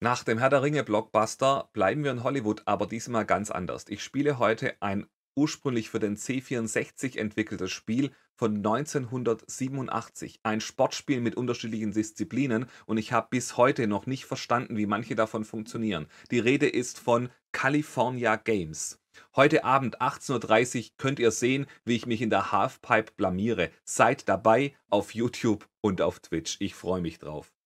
Nach dem Herr der Ringe Blockbuster bleiben wir in Hollywood, aber diesmal ganz anders. Ich spiele heute ein ursprünglich für den C64 entwickeltes Spiel von 1987. Ein Sportspiel mit unterschiedlichen Disziplinen und ich habe bis heute noch nicht verstanden, wie manche davon funktionieren. Die Rede ist von California Games. Heute Abend 18.30 Uhr könnt ihr sehen, wie ich mich in der Halfpipe blamiere. Seid dabei auf YouTube und auf Twitch. Ich freue mich drauf.